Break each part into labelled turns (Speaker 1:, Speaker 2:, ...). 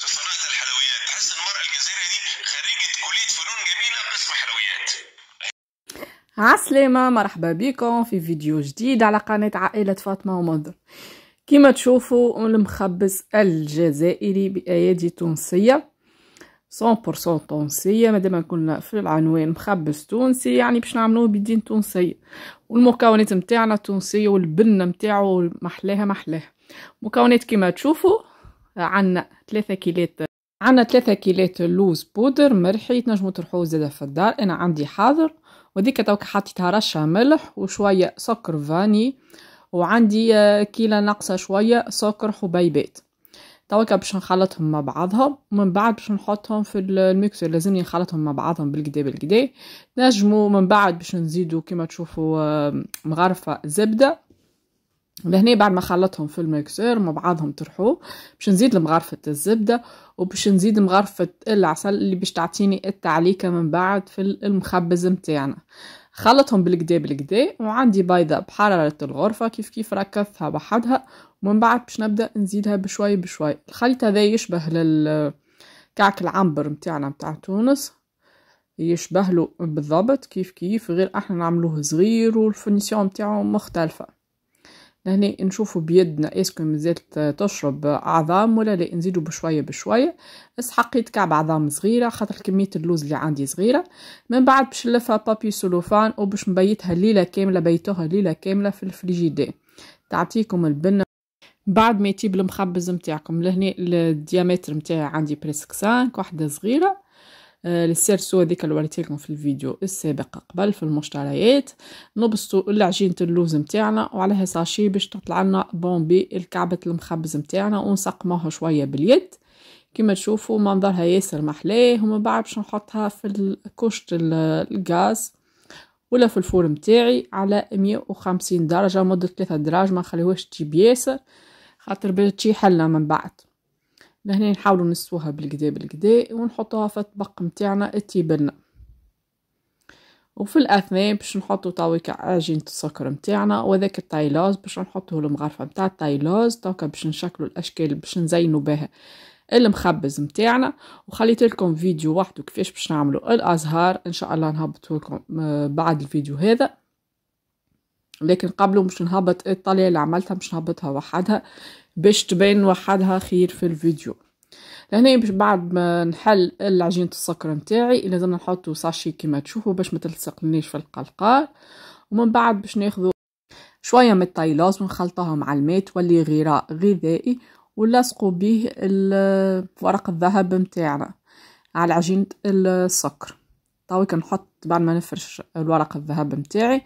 Speaker 1: في صناعه الحلويات تحس ان المراه الجزائريه دي خريجه كليه فنون جميله قسم حلويات عسلامة مرحبا بكم في فيديو جديد على قناة عائلة فاطمة ومنظر كما تشوفوا المخبز الجزائري بأيادي تونسية 100% تونسية مادام كنا في العنوان مخبز تونسي يعني باش نعملوه بدين تونسية والمكونات متاعنا تونسية والبنة متاعو محلاها محلاها مكونات كما تشوفوا عنا ثلاثة كيلات عنا ثلاثة كيلات لوز بودر مرحي تنجمو ترحوه زادة في الدار أنا عندي حاضر وديك توك حطيتها رشة ملح وشوية سكر فاني وعندي آه، كيلة ناقصة شوية سكر حبيبات توكا باش نخلطهم مع بعضهم ومن بعد باش نحطهم في الميكسر لازمني نخلطهم مع بعضهم بالكدا بالكدا نجمو من بعد باش نزيدو كيما تشوفوا آه، مغرفة زبدة لهنا بعد ما خلطهم في الميكسور مع بعضهم طرحوه باش نزيد مغرفة الزبدة وباش نزيد مغرفة العسل اللي باش تعطيني التعليكة من بعد في المخبز متاعنا خلطهم بالكدا بالكدا وعندي بيضة بحرارة الغرفة كيف كيف ركزتها بحدها ومن بعد باش نبدأ نزيدها بشوي بشوي الخليط هذا يشبه للكعك العنبر متاعنا متاع تونس يشبه له بالضبط كيف كيف غير احنا نعملوه صغير والفونيسيون نتاعو مختلفه لهنا نشوفوا بيدنا اسكو مازالت تشرب عظام ولا لا نزيدوا بشويه بشويه حقيت كعب عظام صغيره خاطر كميه اللوز اللي عندي صغيره من بعد باش نلفها بابي سولوفان وباش نبيتها ليله كامله بيتوها ليله كامله في الفريجيدير تعطيكم البنه بعد ما يطيب المخبز نتاعكم لهنا الديامتر نتاعي عندي بريسك 5 واحده صغيره السيرسو آه، هذيك اللي وريتلكم في الفيديو السابق قبل في المشتريات نبسطوا العجينه اللوز نتاعنا وعليها ساشي باش تطلع لنا بومبي الكعبه المخبز نتاعنا ونسقموها شويه باليد كما تشوفوا منظرها ياسر محلاه ومن بعد باش نحطها في كوشة الغاز ولا في الفور نتاعي على 150 درجة مدة 3 دراج ما نخليوهاش تجيب ياسر خاطر باش تجي حلة من بعد لهنا نحاولوا نسوها بالقدا بالقدا ونحطوها في الطبق متاعنا التيبن وفي الاثناء باش نحطو كاع عجينة السكر متاعنا وذاك التايلوز باش نحطوه المغرفة متاع التايلوز توكا باش نشكلو الاشكال باش نزينو بها المخبز متاعنا وخليت لكم فيديو وحده كيفاش باش نعملو الازهار ان شاء الله نهبطه لكم آه، بعد الفيديو هذا لكن قبله مش نهبط الطلية اللي عملتها مش نهبطها وحدها باش تبين وحدها خير في الفيديو لهنا باش بعد ما نحل العجينة السكر نتاعي لازمنا نحطو ساشي كيما تشوفوا باش ما تلصقنيش في القلقال ومن بعد باش ناخذو شوية من الطايلوز ونخلطوها مع الماء تولي غراء غذائي ونلصقوا به ورق الذهب نتاعنا على عجينة السكر طاوي كنحط بعد ما نفرش الورق الذهب نتاعي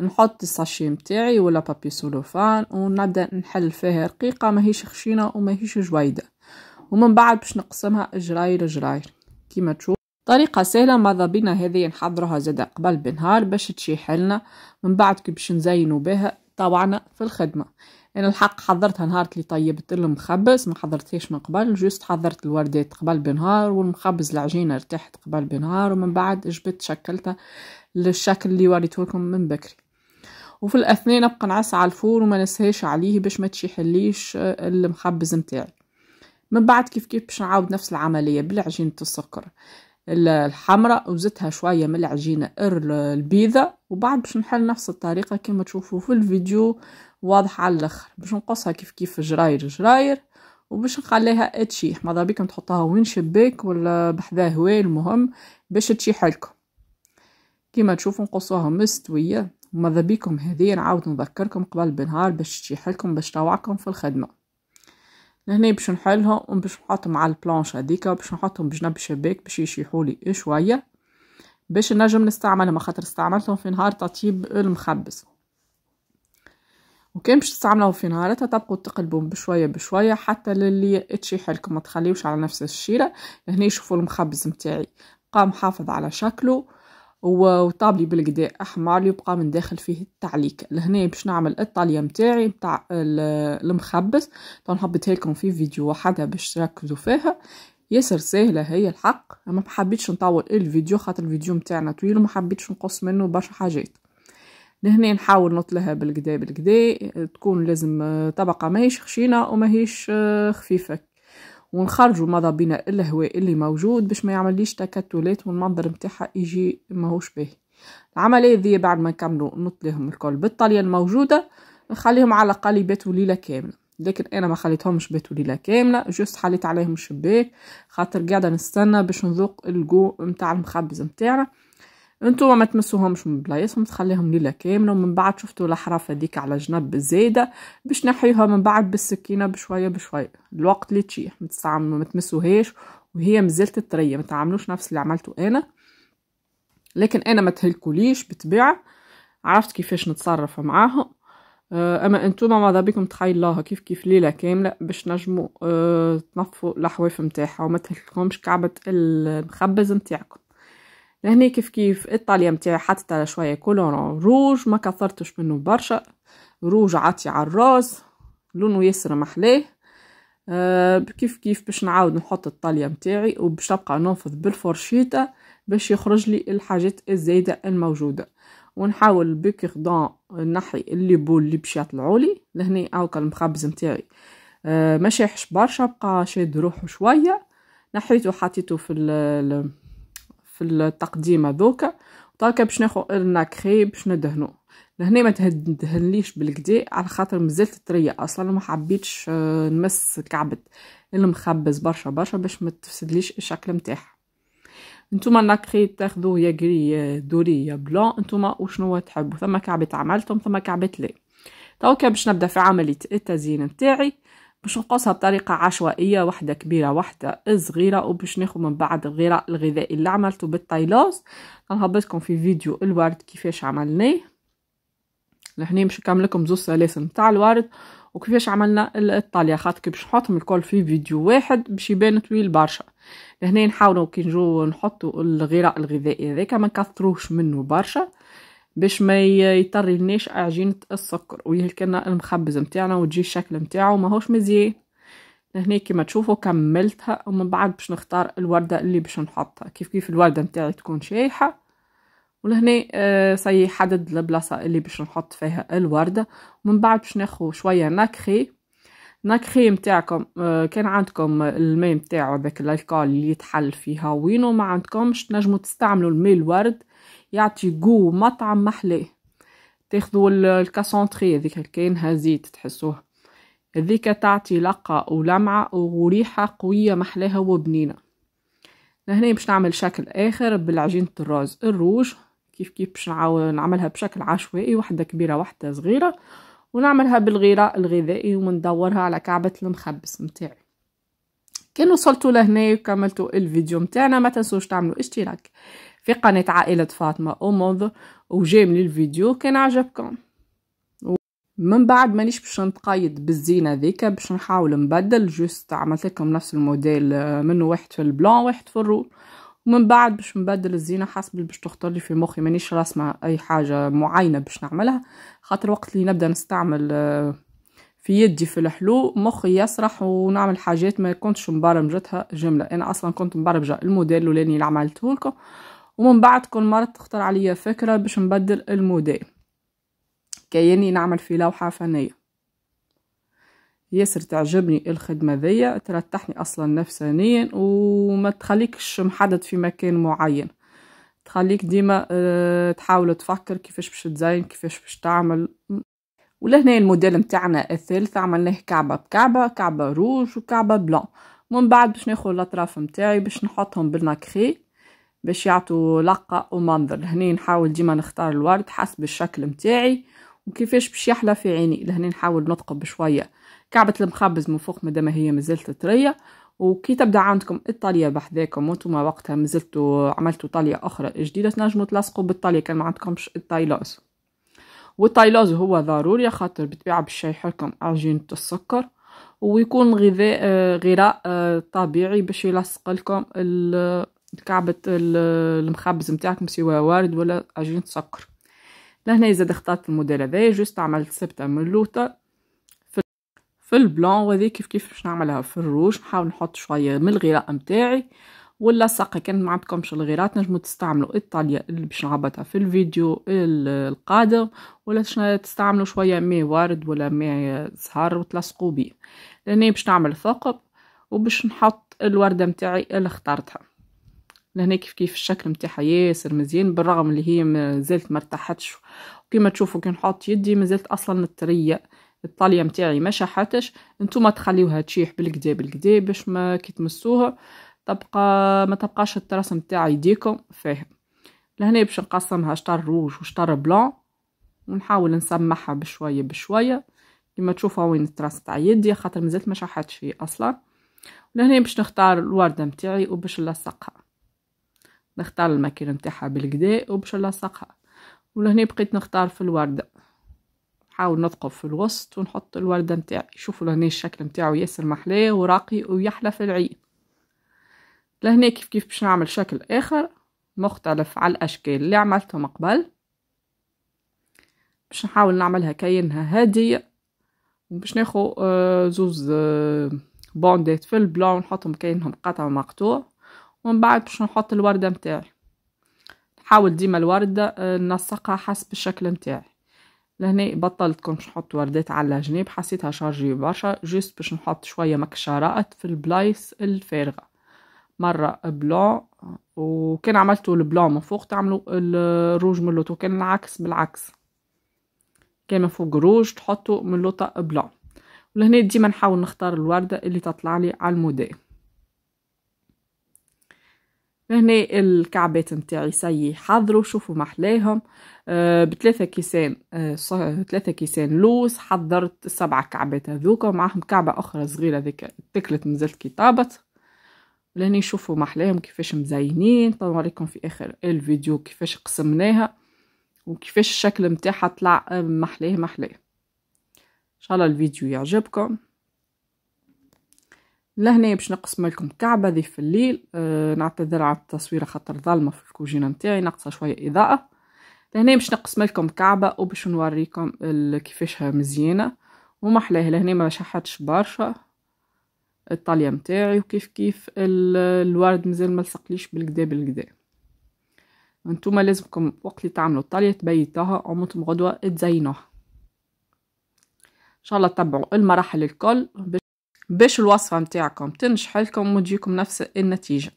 Speaker 1: نحط الساشي متاعي ولا بابي سولوفان ونبدا نحل فيها رقيقه ماهيش خشينه وماهيش جويده ومن بعد باش نقسمها جراير جراير كيما تشوف طريقه سهله ماذا بينا هذه نحضرها زادا قبل بنهار باش تشيح لنا من بعد كي باش نزينوا بها طوعنا في الخدمه انا الحق حضرتها نهار اللي طيبت المخبز ما حضرتهاش من قبل جوست حضرت الوردات قبل بنهار والمخبز العجينه ارتحت قبل بنهار ومن بعد جبت شكلتها للشكل اللي وريتهولكم من بكري وفي الأثناء نبقى نعس على الفور وما نسهاش عليه باش ما تشيحليش آه، المخبز متاعي من بعد كيف كيف باش نعاود نفس العملية بالعجينة السكر الحمراء وزدتها شوية من العجينة البيضة وبعد باش نحل نفس الطريقة كما تشوفوا في الفيديو واضح على الآخر باش نقصها كيف كيف جراير جراير وباش نخليها تشيح ماذا بيكم تحطها وين شباك ولا بحذا هواء المهم باش تشيح لكم كما تشوفوا نقصوها مستوية ماذا بيكم هذه نعاود نذكركم قبل بنهار باش تشيحلكم باش توعكم في الخدمة لهنا باش نحلهم وباش نحطهم على البلانش هذيكا باش نحطهم بجنب الشباك باش يشيحولي شوية باش نجم نستعملهم خاطر استعملتهم في نهار تطيب المخبز وكان باش تستعملوا في نهارتها تبقوا تقلبوا بشويه بشويه حتى للي تشيح لكم ما تخليوش على نفس الشيره هنا شوفوا المخبز متاعي قام حافظ على شكله وطابلي بالقدا احمر يبقى من داخل فيه التعليك لهنا باش نعمل الطاليه نتاعي نتاع المخبز نهبطها لكم في فيديو واحدة باش تركزوا فيها ياسر سهله هي الحق اما ما حبيتش نطول الفيديو خاطر الفيديو نتاعنا طويل وما حبيتش نقص منه برشا حاجات لهنا نحاول نطلها بالقدا بالكدا تكون لازم طبقه ماهيش خشينه وماهيش آه، خفيفه ونخرجوا ماذا بينا الهواء اللي موجود باش ما يعمليش تكتلات والمنظر نتاعها يجي ماهوش باهي العمليه ذي بعد ما نكملوا نطليهم الكل بالطليه الموجوده نخليهم على الاقل يباتوا ليله كامله لكن انا ما خليتهمش بيت ليله كامله جوست حليت عليهم الشباك خاطر قاعده نستنى باش نذوق الجو نتاع المخبز نتاعنا انتم ما تمسوهمش من بلايصهم تخليهم ليله كامله ومن بعد شفتوا الحرافه ديك على جنب الزايده باش نحيوها من بعد بالسكينه بشويه بشويه الوقت اللي تشيح ما تمسوهاش وهي مازالت طريه ما تعملوش نفس اللي عملته انا لكن انا ما تهلكوليش بتبيع عرفت كيفاش نتصرف معاهم آه، اما انتوما ماذا بكم تخيلوها كيف كيف ليله كامله باش نجموا أه تنظفوا الحواف نتاعها وما تهلكمش كعبه المخبز نتاعكم لهنا كيف كيف الطالية متاعي حطيت شوية كولورون روج ما كثرتش منه برشا روج عاطي على الروز لونه ياسر محلاه آه كيف كيف باش نعاود نحط الطالية متاعي وباش نبقى ننفض بالفرشيطة باش يخرج لي الحاجات الزايدة الموجودة ونحاول بكردون نحي اللي بول اللي باش يطلعوا لي لهنا هاكا المخبز متاعي آه ما شاحش برشا بقى شاد روحه شويه نحيته حطيته في في التقديم هذوك دركا باش ناخذ الناكري باش ندهنو لهنا ما تدهنليش بالكدا على خاطر مازلت طريه اصلا ما حبيتش آه، نمس كعبه المخبز برشا برشا باش ما تفسدليش الشكل نتاعها نتوما الناكري تاخذوه يا يا دوري يا بلون نتوما وشنو تحبوا ثم كعبه عملتهم ثم كعبه لا توكا باش نبدا في عمليه التزيين نتاعي باش نقصها بطريقة عشوائية واحدة كبيرة واحدة صغيرة وباش ناخد من بعد الغراء الغذائي اللي عملته بالتايلوز نهبطكم في فيديو الورد كيفاش عملناه لهنا باش نكملكم لكم زوز سلاسل نتاع الورد وكيفاش عملنا الطالية خاطر باش نحطهم الكل في فيديو واحد باش يبان طويل برشا لهنا نحاولوا كي نجو نحطوا الغراء الغذائي هذاك ما نكثروش منه برشا باش ما يطري لناش عجينه السكر ويهلكنا المخبز نتاعنا وتجي الشكل نتاعو ماهوش مزيان لهنا كما تشوفوا كملتها ومن بعد باش نختار الورده اللي باش نحطها كيف كيف الورده نتاعي تكون شايحه ولهنا آه سي حدد البلاصه اللي باش نحط فيها الورده ومن بعد باش ناخذ شويه ناكري ناكري نتاعكم آه كان عندكم الماء نتاعو ذاك الكحول اللي يتحل فيها وينو ما عندكمش تنجموا تستعملوا الماء الورد يعطي جو مطعم محلاه تاخذوا الكاسونتري هذيك كاينها زيت تحسوه هذيك تعطي لقة ولمعة وريحة قوية محلاها وبنينة لهنا باش نعمل شكل آخر بالعجينة الروز الروج كيف كيف باش نعملها بشكل عشوائي واحدة كبيرة واحدة صغيرة ونعملها بالغيرة الغذائي وندورها على كعبة المخبز متاعي كان وصلتوا لهنا وكملتوا الفيديو متاعنا ما تنسوش تعملوا اشتراك في قناة عائلة فاطمة ومنذ وجاي من الفيديو كان عجبكم من بعد مانيش باش نتقيد بالزينه ذيك باش نحاول نبدل جوست عملت لكم نفس الموديل آه، منه واحد في البلون واحد في الرول ومن بعد باش نبدل الزينه حسب اللي باش تخطر لي في مخي مانيش راسمه اي حاجه معينه باش نعملها خاطر وقت اللي نبدا نستعمل آه، في يدي في الحلو مخي يسرح ونعمل حاجات ما كنتش مبرمجتها جمله انا اصلا كنت مبرمجه الموديل اللي عملته لكم ومن بعد كل مرة تخطر عليا فكرة باش نبدل الموديل كياني نعمل في لوحة فنية ياسر تعجبني الخدمة ذي ترتحني أصلا نفسانيا وما تخليكش محدد في مكان معين تخليك ديما آه، تحاول تفكر كيفاش باش تزين كيفاش باش تعمل ولهنا الموديل متاعنا الثالث عملناه كعبة بكعبة كعبة روج وكعبة بلون من بعد باش ناخد الأطراف متاعي باش نحطهم بالنكخي باش يعطوا لقة ومنظر لهنا نحاول ديما نختار الورد حسب الشكل متاعي وكيفاش باش يحلى في عيني لهنا نحاول نثقب شوية كعبة المخبز من فوق مادام هي مازالت طرية وكي تبدا عندكم الطاليه بحذاكم وانتم وقتها مازلتوا عملتوا طاليه اخرى جديده تنجموا تلصقوا بالطاليه كان ما عندكمش الطايلوز والطايلوز هو ضروري خاطر بتبيع باش يحركم عجينه السكر ويكون غذاء آه، غراء آه، طبيعي باش يلصق لكم كعبة المخبز نتاعكم سواء وارد ولا عجينة سكر لهنا زاد اخترت الموديل هذايا جوست عملت سبتة من اللوطة في البلون وهذه كيف كيف باش نعملها في الروج نحاول نحط شوية من الغراء نتاعي واللصقة كان ما عندكمش الغيرات نجمو تستعملوا الطالية اللي باش نعبطها في الفيديو القادم ولا تستعملوا شوية ماء وارد ولا ماء زهر وتلصقوا بيه لأني باش نعمل ثقب وباش نحط الوردة نتاعي اللي اخترتها لهنا كيف كيف الشكل نتاعها ياسر مزيان بالرغم اللي هي مازالت ما ارتاحتش كيما تشوفوا كي نحط يدي مازالت اصلا طريه الطاليه نتاعي ما شحتش نتوما تخليوها تشيح بالكدا بالكدا باش ما كي تمسوها تبقى ما تبقاش الطراس نتاع يديكم فاهم لهنا باش نقسمها شطر روج وشطر بلون ونحاول نسمعها بشويه بشويه كيما تشوفوا وين الطراس تاع يدي خاطر مازالت ما شحتش هي اصلا لهنا باش نختار الورده نتاعي وباش نلصقها نختار الماكينة نتاعها بالكدا وباش نلصقها ولهنا بقيت نختار في الوردة نحاول نثقب في الوسط ونحط الوردة نتاعي شوفوا لهنا الشكل نتاعو ياسر محلاه وراقي ويحلى في العين لهنا كيف كيف باش نعمل شكل اخر مختلف على الاشكال اللي عملتهم قبل باش نحاول نعملها كأنها هادية باش ناخذ آه، زوز آه، بوندات في البلون نحطهم كأنهم قطع مقطوع ومن بعد باش نحط الوردة متاعي نحاول ديما الوردة آه، ننسقها حسب الشكل متاعي لهنا بطلت كنت نحط وردات على جناب حسيتها شارجي برشا جوست باش نحط شوية مكشرات في البلايص الفارغة مرة بلون وكان عملتوا البلون من فوق تعملوا الروج من اللوطو كان العكس بالعكس كان من فوق روج تحطوا من اللوطة بلون ولهنا ديما نحاول نختار الوردة اللي تطلع لي على الموديل هنا الكعبات نتاعي سي حضروا شوفوا محلاهم آه، بثلاثة كيسان آه، ثلاثة كيسان لوز حضرت السبعة كعبات هذوك ومعهم كعبة أخرى صغيرة ذيك تكلت مازالت كي طابت لهني شوفوا محلاهم كيفاش مزينين تو نوريكم في آخر الفيديو كيفاش قسمناها وكيفاش الشكل نتاعها طلع آه، محلاه محلاه ان شاء الله الفيديو يعجبكم لهنا باش نقسم لكم كعبه ذي في الليل أه نعتذر على التصويره خاطر ظلمه في الكوجينه نتاعي ناقصه شويه اضاءه لهنا باش نقسم لكم كعبه وباش نوريكم كيفاشها مزيانه ومحلاها لهنا ما شحتش برشا الطاليه نتاعي وكيف كيف الورد مازال ما لصقليش بالكدا بالكدا انتوما لازمكم وقت اللي تعملوا الطاليه تبيتوها عمتم غدوه تزينوها ان شاء الله تتبعوا المراحل الكل باش الوصفة متاعكم تنجح لكم وتجيكم نفس النتيجة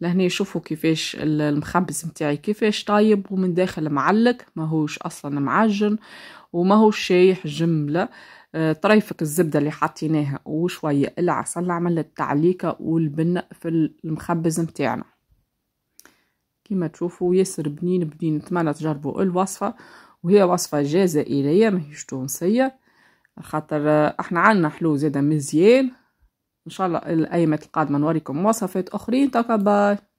Speaker 1: لهنا شوفوا كيفاش المخبز متاعي كيفاش طايب ومن داخل معلق ماهوش اصلا معجن وماهوش شايح جمله آه، طريفك الزبده اللي حطيناها وشويه العسل عملت تعليكه والبنة في المخبز متاعنا كما تشوفوا ياسر بنين بنين نتمنى تجربوا الوصفه وهي وصفه جزائريه ماهيش تونسيه خاطر آه، احنا عندنا حلو زاده مزيان ان شاء الله الايامات القادمه نوريكم وصفات اخرين تاكا باي